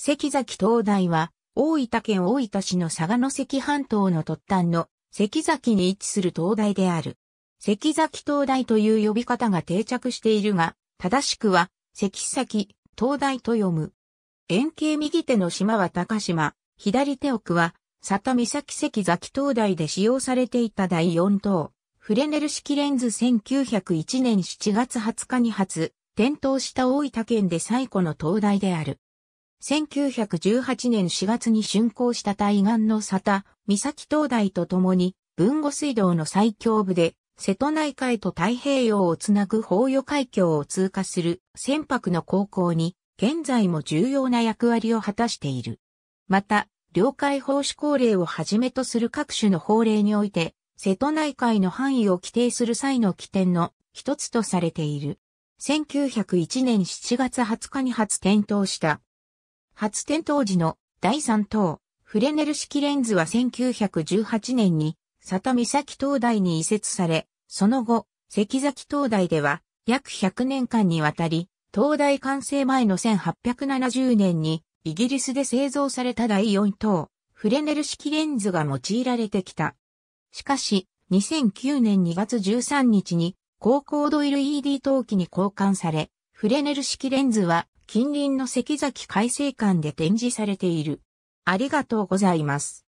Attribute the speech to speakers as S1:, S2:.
S1: 関崎灯台は、大分県大分市の佐賀の関半島の突端の関崎に位置する灯台である。関崎灯台という呼び方が定着しているが、正しくは、関崎、灯台と読む。円形右手の島は高島、左手奥は、佐田岬関崎灯台で使用されていた第4等、フレネル式レンズ1901年7月20日に発、点灯した大分県で最古の灯台である。1918年4月に竣工した対岸の沙田、三崎灯台と共に、文後水道の最強部で、瀬戸内海と太平洋をつなぐ法与海峡を通過する船舶の航行に、現在も重要な役割を果たしている。また、領海法施行令をはじめとする各種の法令において、瀬戸内海の範囲を規定する際の起点の一つとされている。1901年7月20日に初点灯した初点灯時の第3等、フレネル式レンズは1918年に、佐岬灯台に移設され、その後、関崎灯台では、約100年間にわたり、灯台完成前の1870年に、イギリスで製造された第4等、フレネル式レンズが用いられてきた。しかし、2009年2月13日に、高高度 LED 陶器に交換され、フレネル式レンズは近隣の関崎海正館で展示されている。ありがとうございます。